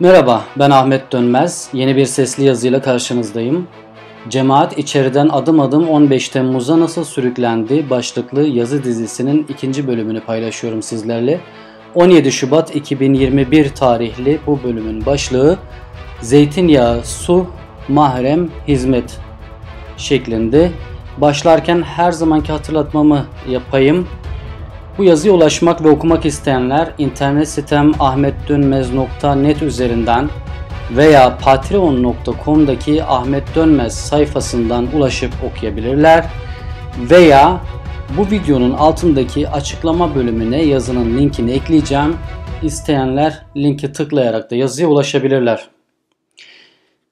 Merhaba, ben Ahmet Dönmez. Yeni bir sesli yazıyla karşınızdayım. Cemaat içeriden adım adım 15 Temmuz'a nasıl sürüklendi başlıklı yazı dizisinin ikinci bölümünü paylaşıyorum sizlerle. 17 Şubat 2021 tarihli bu bölümün başlığı Zeytinyağı, Su, Mahrem, Hizmet şeklinde. Başlarken her zamanki hatırlatmamı yapayım. Bu yazıya ulaşmak ve okumak isteyenler internet sitem ahmetdönmez.net üzerinden veya patreon.com'daki Ahmet Dönmez sayfasından ulaşıp okuyabilirler veya bu videonun altındaki açıklama bölümüne yazının linkini ekleyeceğim. İsteyenler linki tıklayarak da yazıya ulaşabilirler.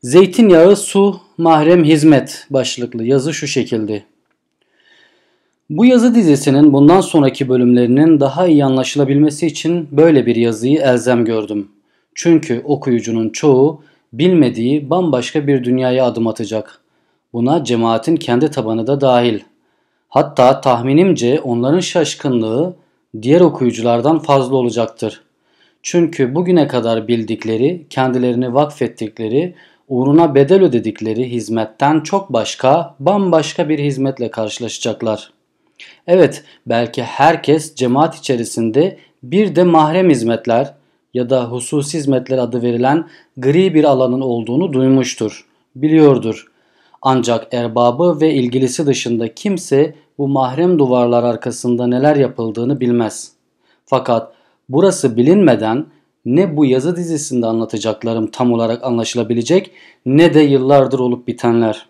Zeytinyağı, su, mahrem hizmet başlıklı yazı şu şekilde. Bu yazı dizisinin bundan sonraki bölümlerinin daha iyi anlaşılabilmesi için böyle bir yazıyı elzem gördüm. Çünkü okuyucunun çoğu bilmediği bambaşka bir dünyaya adım atacak. Buna cemaatin kendi tabanı da dahil. Hatta tahminimce onların şaşkınlığı diğer okuyuculardan fazla olacaktır. Çünkü bugüne kadar bildikleri, kendilerini vakfettikleri, uğruna bedel ödedikleri hizmetten çok başka, bambaşka bir hizmetle karşılaşacaklar.'' Evet, belki herkes cemaat içerisinde bir de mahrem hizmetler ya da husus hizmetler adı verilen gri bir alanın olduğunu duymuştur, biliyordur. Ancak erbabı ve ilgilisi dışında kimse bu mahrem duvarlar arkasında neler yapıldığını bilmez. Fakat burası bilinmeden ne bu yazı dizisinde anlatacaklarım tam olarak anlaşılabilecek ne de yıllardır olup bitenler.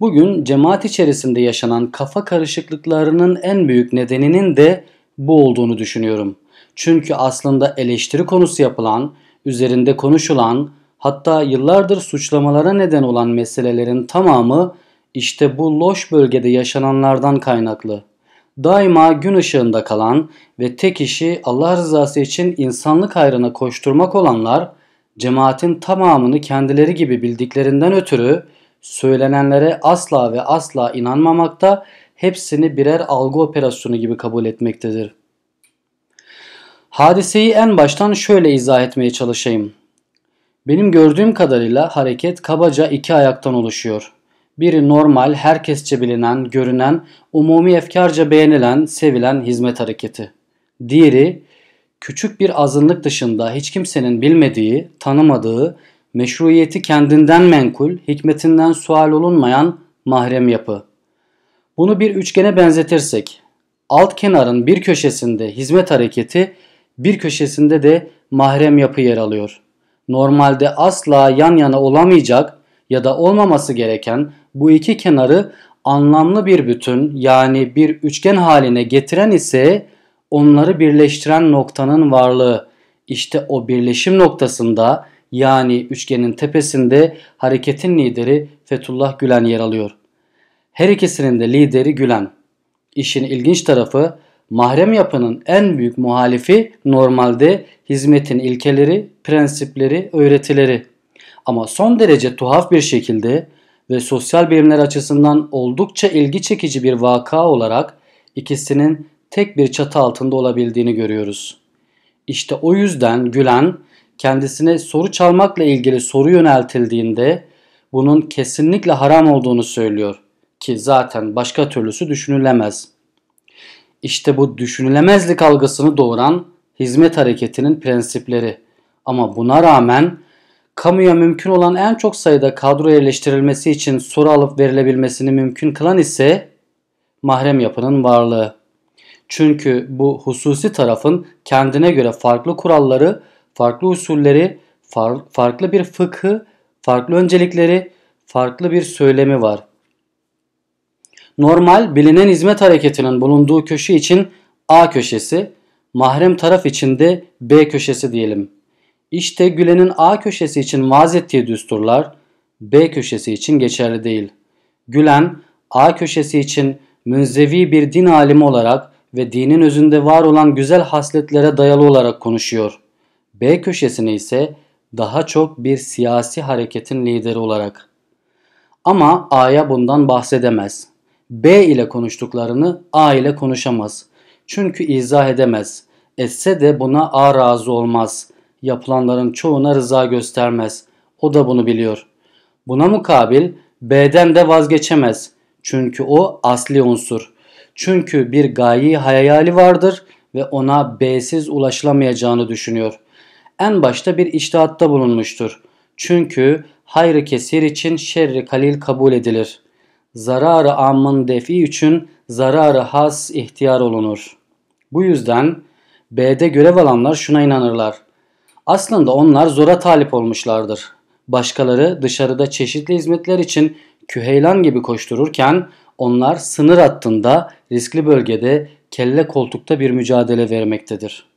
Bugün cemaat içerisinde yaşanan kafa karışıklıklarının en büyük nedeninin de bu olduğunu düşünüyorum. Çünkü aslında eleştiri konusu yapılan, üzerinde konuşulan, hatta yıllardır suçlamalara neden olan meselelerin tamamı işte bu loş bölgede yaşananlardan kaynaklı. Daima gün ışığında kalan ve tek işi Allah rızası için insanlık hayrına koşturmak olanlar cemaatin tamamını kendileri gibi bildiklerinden ötürü söylenenlere asla ve asla inanmamakta, hepsini birer algı operasyonu gibi kabul etmektedir. Hadiseyi en baştan şöyle izah etmeye çalışayım. Benim gördüğüm kadarıyla hareket kabaca iki ayaktan oluşuyor. Biri normal, herkesçe bilinen, görünen, umumi efkarca beğenilen, sevilen hizmet hareketi. Diğeri küçük bir azınlık dışında hiç kimsenin bilmediği, tanımadığı, meşruiyeti kendinden menkul, hikmetinden sual olunmayan mahrem yapı. Bunu bir üçgene benzetirsek, alt kenarın bir köşesinde hizmet hareketi, bir köşesinde de mahrem yapı yer alıyor. Normalde asla yan yana olamayacak ya da olmaması gereken bu iki kenarı anlamlı bir bütün yani bir üçgen haline getiren ise onları birleştiren noktanın varlığı. İşte o birleşim noktasında yani üçgenin tepesinde hareketin lideri Fethullah Gülen yer alıyor. Her ikisinin de lideri Gülen. İşin ilginç tarafı mahrem yapının en büyük muhalifi normalde hizmetin ilkeleri, prensipleri, öğretileri. Ama son derece tuhaf bir şekilde ve sosyal bilimler açısından oldukça ilgi çekici bir vaka olarak ikisinin tek bir çatı altında olabildiğini görüyoruz. İşte o yüzden Gülen kendisine soru çalmakla ilgili soru yöneltildiğinde bunun kesinlikle haram olduğunu söylüyor ki zaten başka türlüsü düşünülemez. İşte bu düşünülemezlik algısını doğuran hizmet hareketinin prensipleri. Ama buna rağmen kamuya mümkün olan en çok sayıda kadro yerleştirilmesi için soru alıp verilebilmesini mümkün kılan ise mahrem yapının varlığı. Çünkü bu hususi tarafın kendine göre farklı kuralları farklı usulleri, far, farklı bir fıkhı, farklı öncelikleri, farklı bir söylemi var. Normal bilinen hizmet hareketinin bulunduğu köşe için A köşesi, mahrem taraf için de B köşesi diyelim. İşte Gülen'in A köşesi için vaaz ettiği düsturlar B köşesi için geçerli değil. Gülen A köşesi için münzevi bir din alimi olarak ve dinin özünde var olan güzel hasletlere dayalı olarak konuşuyor. B köşesine ise daha çok bir siyasi hareketin lideri olarak. Ama A'ya bundan bahsedemez. B ile konuştuklarını A ile konuşamaz. Çünkü izah edemez. Etse de buna A razı olmaz. Yapılanların çoğuna rıza göstermez. O da bunu biliyor. Buna mukabil B'den de vazgeçemez. Çünkü o asli unsur. Çünkü bir gayi hayali vardır ve ona B'siz ulaşılamayacağını düşünüyor.'' en başta bir içtihatta bulunmuştur. Çünkü hayrı kesir için şerri kalil kabul edilir. Zararı ammın defi için zararı has ihtiyar olunur. Bu yüzden B'de görev alanlar şuna inanırlar. Aslında onlar zora talip olmuşlardır. Başkaları dışarıda çeşitli hizmetler için küheylan gibi koştururken onlar sınır hattında, riskli bölgede, kelle koltukta bir mücadele vermektedir.''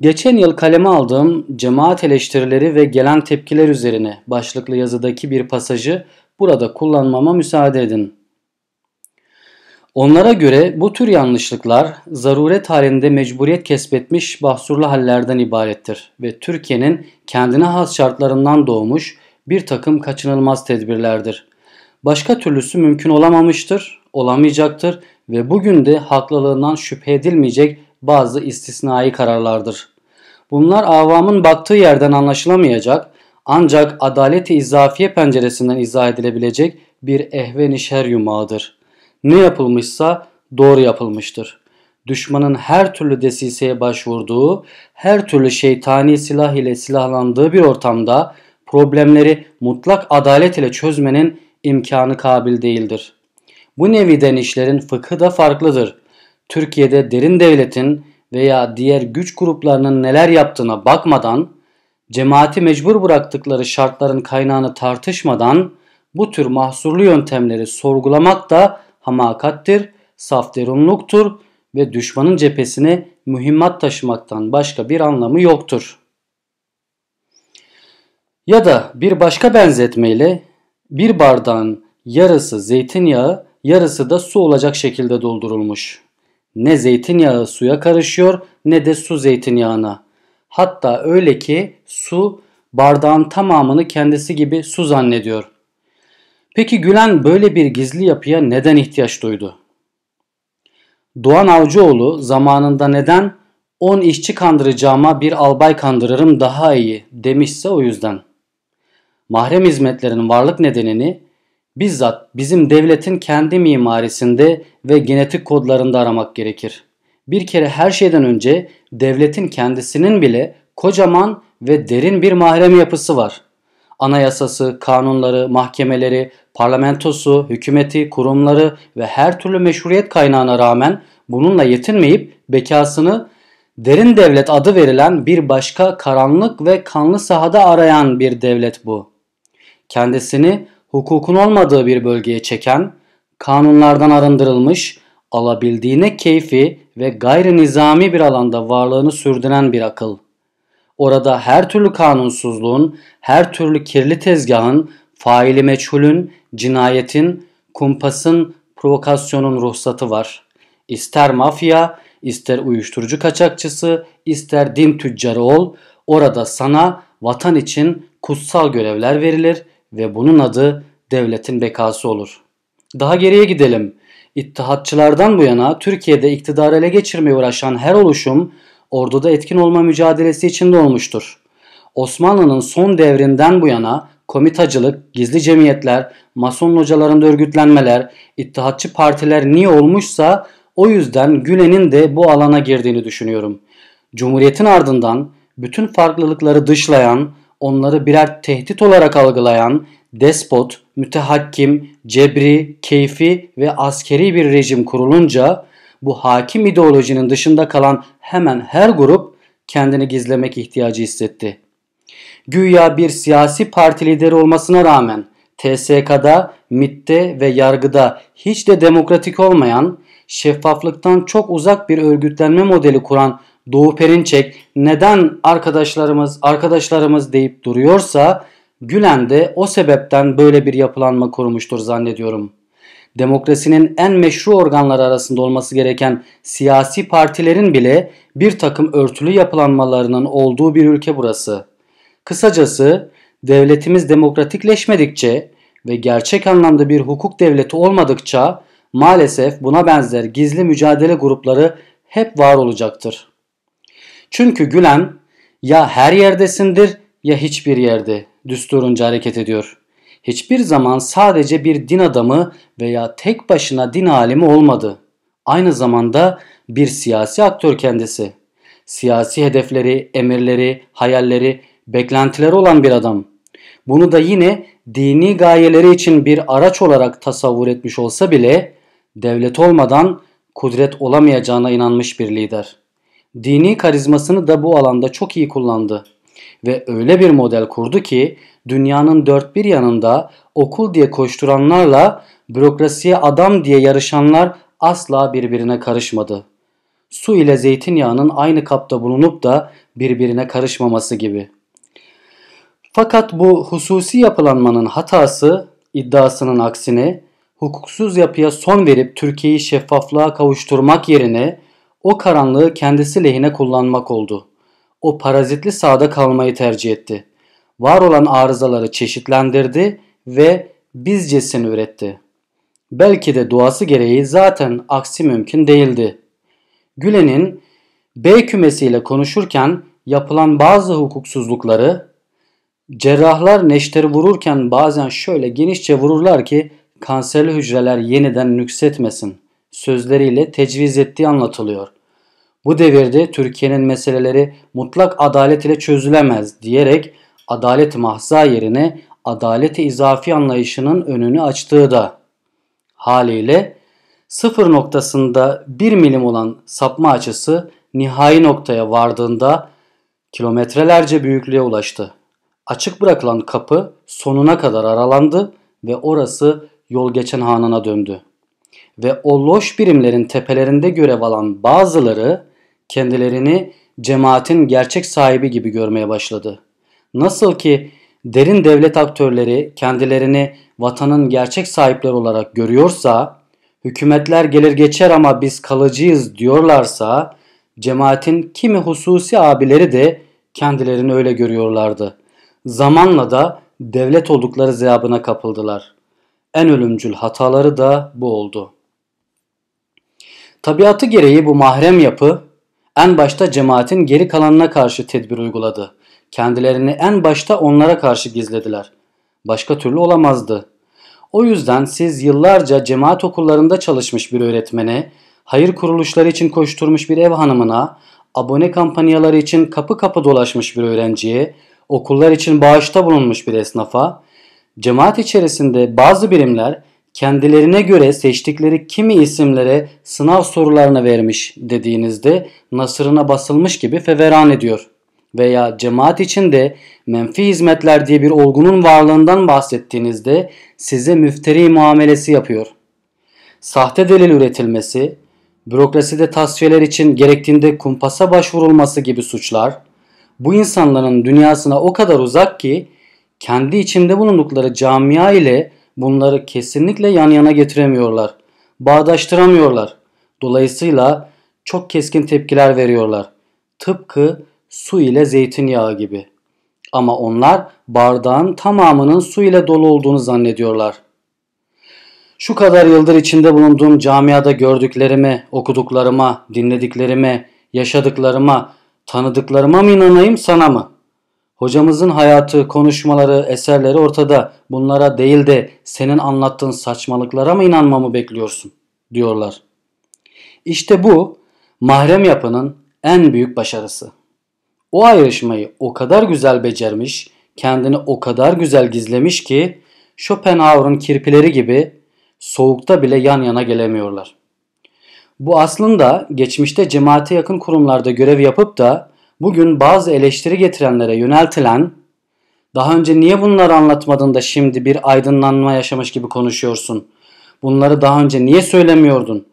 Geçen yıl kaleme aldığım cemaat eleştirileri ve gelen tepkiler üzerine başlıklı yazıdaki bir pasajı burada kullanmama müsaade edin. Onlara göre bu tür yanlışlıklar zaruret halinde mecburiyet kesbetmiş bahsurlu hallerden ibarettir ve Türkiye'nin kendine has şartlarından doğmuş bir takım kaçınılmaz tedbirlerdir. Başka türlüsü mümkün olamamıştır, olamayacaktır ve bugün de haklılığından şüphe edilmeyecek bazı istisnai kararlardır. Bunlar avamın baktığı yerden anlaşılamayacak ancak adaleti izafiye penceresinden izah edilebilecek bir ehveni şer yumağıdır. Ne yapılmışsa doğru yapılmıştır. Düşmanın her türlü desiseye başvurduğu, her türlü şeytani silah ile silahlandığı bir ortamda problemleri mutlak adalet ile çözmenin imkanı kabil değildir. Bu nevi denişlerin fıkhı da farklıdır. Türkiye'de derin devletin veya diğer güç gruplarının neler yaptığına bakmadan, cemaati mecbur bıraktıkları şartların kaynağını tartışmadan bu tür mahsurlu yöntemleri sorgulamak da hamakattir, safderunluktur ve düşmanın cephesine mühimmat taşımaktan başka bir anlamı yoktur. Ya da bir başka benzetmeyle bir bardağın yarısı zeytinyağı, yarısı da su olacak şekilde doldurulmuş. Ne zeytinyağı suya karışıyor ne de su zeytinyağına. Hatta öyle ki su bardağın tamamını kendisi gibi su zannediyor. Peki Gülen böyle bir gizli yapıya neden ihtiyaç duydu? Doğan Avcıoğlu zamanında neden 10 işçi kandıracağıma bir albay kandırırım daha iyi demişse o yüzden. Mahrem hizmetlerin varlık nedenini bizzat bizim devletin kendi mimarisinde ve genetik kodlarında aramak gerekir. Bir kere her şeyden önce devletin kendisinin bile kocaman ve derin bir mahrem yapısı var. Anayasası, kanunları, mahkemeleri, parlamentosu, hükümeti, kurumları ve her türlü meşruiyet kaynağına rağmen bununla yetinmeyip bekasını derin devlet adı verilen bir başka karanlık ve kanlı sahada arayan bir devlet bu. Kendisini hukukun olmadığı bir bölgeye çeken, kanunlardan arındırılmış, alabildiğine keyfi ve gayri nizami bir alanda varlığını sürdüren bir akıl. Orada her türlü kanunsuzluğun, her türlü kirli tezgahın, faili meçhulün, cinayetin, kumpasın, provokasyonun ruhsatı var. İster mafya, ister uyuşturucu kaçakçısı, ister din tüccarı ol, orada sana vatan için kutsal görevler verilir.'' ve bunun adı devletin bekası olur. Daha geriye gidelim. İttihatçılardan bu yana Türkiye'de iktidarı ele geçirmeye uğraşan her oluşum orduda etkin olma mücadelesi içinde olmuştur. Osmanlı'nın son devrinden bu yana komitacılık, gizli cemiyetler, mason localarında örgütlenmeler, ittihatçı partiler niye olmuşsa o yüzden Gülen'in de bu alana girdiğini düşünüyorum. Cumhuriyetin ardından bütün farklılıkları dışlayan, onları birer tehdit olarak algılayan despot, mütehakkim, cebri, keyfi ve askeri bir rejim kurulunca bu hakim ideolojinin dışında kalan hemen her grup kendini gizlemek ihtiyacı hissetti. Güya bir siyasi parti lideri olmasına rağmen TSK'da, MIT'te ve yargıda hiç de demokratik olmayan, şeffaflıktan çok uzak bir örgütlenme modeli kuran Doğu Perinçek neden arkadaşlarımız arkadaşlarımız deyip duruyorsa Gülen de o sebepten böyle bir yapılanma kurmuştur zannediyorum. Demokrasinin en meşru organları arasında olması gereken siyasi partilerin bile bir takım örtülü yapılanmalarının olduğu bir ülke burası. Kısacası devletimiz demokratikleşmedikçe ve gerçek anlamda bir hukuk devleti olmadıkça maalesef buna benzer gizli mücadele grupları hep var olacaktır. Çünkü gülen ya her yerdesindir ya hiçbir yerde düsturunca hareket ediyor. Hiçbir zaman sadece bir din adamı veya tek başına din alimi olmadı. Aynı zamanda bir siyasi aktör kendisi. Siyasi hedefleri, emirleri, hayalleri, beklentileri olan bir adam. Bunu da yine dini gayeleri için bir araç olarak tasavvur etmiş olsa bile devlet olmadan kudret olamayacağına inanmış bir lider.'' Dini karizmasını da bu alanda çok iyi kullandı ve öyle bir model kurdu ki dünyanın dört bir yanında okul diye koşturanlarla bürokrasiye adam diye yarışanlar asla birbirine karışmadı. Su ile zeytinyağının aynı kapta bulunup da birbirine karışmaması gibi. Fakat bu hususi yapılanmanın hatası iddiasının aksine hukuksuz yapıya son verip Türkiye'yi şeffaflığa kavuşturmak yerine o karanlığı kendisi lehine kullanmak oldu. O parazitli sahada kalmayı tercih etti. Var olan arızaları çeşitlendirdi ve bizcesini üretti. Belki de duası gereği zaten aksi mümkün değildi. Gülen'in B kümesiyle konuşurken yapılan bazı hukuksuzlukları cerrahlar neşteri vururken bazen şöyle genişçe vururlar ki kanserli hücreler yeniden nüksetmesin sözleriyle tecviz ettiği anlatılıyor. Bu devirde Türkiye'nin meseleleri mutlak adalet ile çözülemez diyerek adalet mahza yerine adalet izafi anlayışının önünü açtığı da haliyle sıfır noktasında bir milim olan sapma açısı nihai noktaya vardığında kilometrelerce büyüklüğe ulaştı. Açık bırakılan kapı sonuna kadar aralandı ve orası yol geçen hanına döndü ve o loş birimlerin tepelerinde görev alan bazıları kendilerini cemaatin gerçek sahibi gibi görmeye başladı. Nasıl ki derin devlet aktörleri kendilerini vatanın gerçek sahipleri olarak görüyorsa, hükümetler gelir geçer ama biz kalıcıyız diyorlarsa, cemaatin kimi hususi abileri de kendilerini öyle görüyorlardı. Zamanla da devlet oldukları ziyabına kapıldılar. En ölümcül hataları da bu oldu.'' Tabiatı gereği bu mahrem yapı en başta cemaatin geri kalanına karşı tedbir uyguladı. Kendilerini en başta onlara karşı gizlediler. Başka türlü olamazdı. O yüzden siz yıllarca cemaat okullarında çalışmış bir öğretmene, hayır kuruluşları için koşturmuş bir ev hanımına, abone kampanyaları için kapı kapı dolaşmış bir öğrenciye, okullar için bağışta bulunmuş bir esnafa, cemaat içerisinde bazı birimler kendilerine göre seçtikleri kimi isimlere sınav sorularını vermiş dediğinizde nasırına basılmış gibi feveran ediyor. Veya cemaat içinde menfi hizmetler diye bir olgunun varlığından bahsettiğinizde size müfteri muamelesi yapıyor. Sahte delil üretilmesi, bürokraside tasfiyeler için gerektiğinde kumpasa başvurulması gibi suçlar bu insanların dünyasına o kadar uzak ki kendi içinde bulundukları camia ile Bunları kesinlikle yan yana getiremiyorlar. Bağdaştıramıyorlar. Dolayısıyla çok keskin tepkiler veriyorlar. Tıpkı su ile zeytinyağı gibi. Ama onlar bardağın tamamının su ile dolu olduğunu zannediyorlar. Şu kadar yıldır içinde bulunduğum camiada gördüklerime, okuduklarıma, dinlediklerime, yaşadıklarıma, tanıdıklarıma mı inanayım sana mı? Hocamızın hayatı, konuşmaları, eserleri ortada. Bunlara değil de senin anlattığın saçmalıklara mı inanmamı bekliyorsun? diyorlar. İşte bu mahrem yapının en büyük başarısı. O ayrışmayı o kadar güzel becermiş, kendini o kadar güzel gizlemiş ki Schopenhauer'ın kirpileri gibi soğukta bile yan yana gelemiyorlar. Bu aslında geçmişte cemaate yakın kurumlarda görev yapıp da bugün bazı eleştiri getirenlere yöneltilen daha önce niye bunları anlatmadın da şimdi bir aydınlanma yaşamış gibi konuşuyorsun? Bunları daha önce niye söylemiyordun?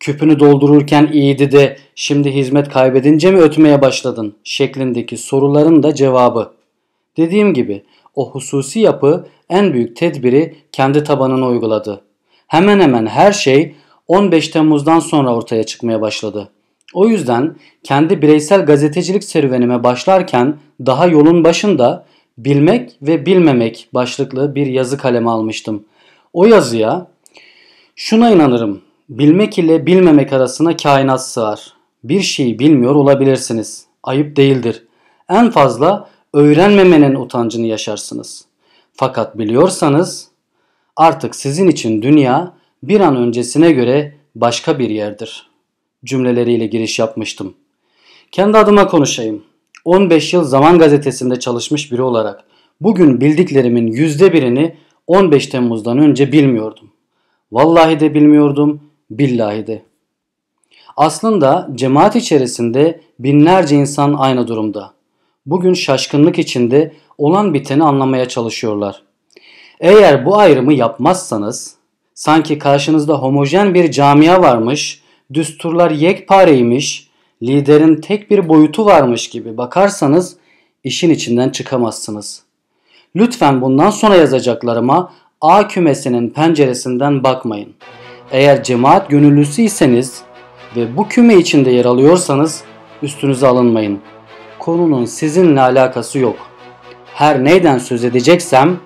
Küpünü doldururken iyiydi de şimdi hizmet kaybedince mi ötmeye başladın? şeklindeki soruların da cevabı. Dediğim gibi o hususi yapı en büyük tedbiri kendi tabanına uyguladı. Hemen hemen her şey 15 Temmuz'dan sonra ortaya çıkmaya başladı. O yüzden kendi bireysel gazetecilik serüvenime başlarken daha yolun başında Bilmek ve Bilmemek başlıklı bir yazı kaleme almıştım. O yazıya şuna inanırım. Bilmek ile bilmemek arasında kainat sığar. Bir şeyi bilmiyor olabilirsiniz. Ayıp değildir. En fazla öğrenmemenin utancını yaşarsınız. Fakat biliyorsanız artık sizin için dünya bir an öncesine göre başka bir yerdir.'' cümleleriyle giriş yapmıştım. Kendi adıma konuşayım. 15 yıl Zaman Gazetesi'nde çalışmış biri olarak bugün bildiklerimin %1'ini 15 Temmuz'dan önce bilmiyordum. Vallahi de bilmiyordum, billahi de. Aslında cemaat içerisinde binlerce insan aynı durumda. Bugün şaşkınlık içinde olan biteni anlamaya çalışıyorlar. Eğer bu ayrımı yapmazsanız sanki karşınızda homojen bir camia varmış, düsturlar yekpareymiş, liderin tek bir boyutu varmış gibi bakarsanız işin içinden çıkamazsınız. Lütfen bundan sonra yazacaklarıma A kümesinin penceresinden bakmayın. Eğer cemaat gönüllüsüyseniz ve bu küme içinde yer alıyorsanız üstünüze alınmayın. Konunun sizinle alakası yok. Her neyden söz edeceksem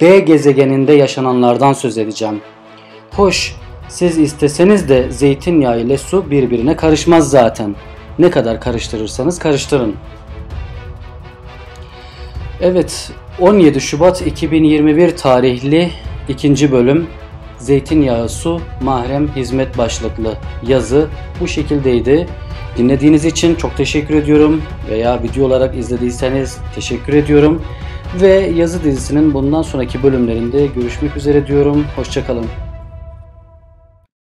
B gezegeninde yaşananlardan söz edeceğim. Hoş, siz isteseniz de zeytinyağı ile su birbirine karışmaz zaten. Ne kadar karıştırırsanız karıştırın. Evet, 17 Şubat 2021 tarihli ikinci bölüm Zeytinyağı Su Mahrem Hizmet başlıklı yazı bu şekildeydi. Dinlediğiniz için çok teşekkür ediyorum veya video olarak izlediyseniz teşekkür ediyorum. Ve yazı dizisinin bundan sonraki bölümlerinde görüşmek üzere diyorum. Hoşçakalın.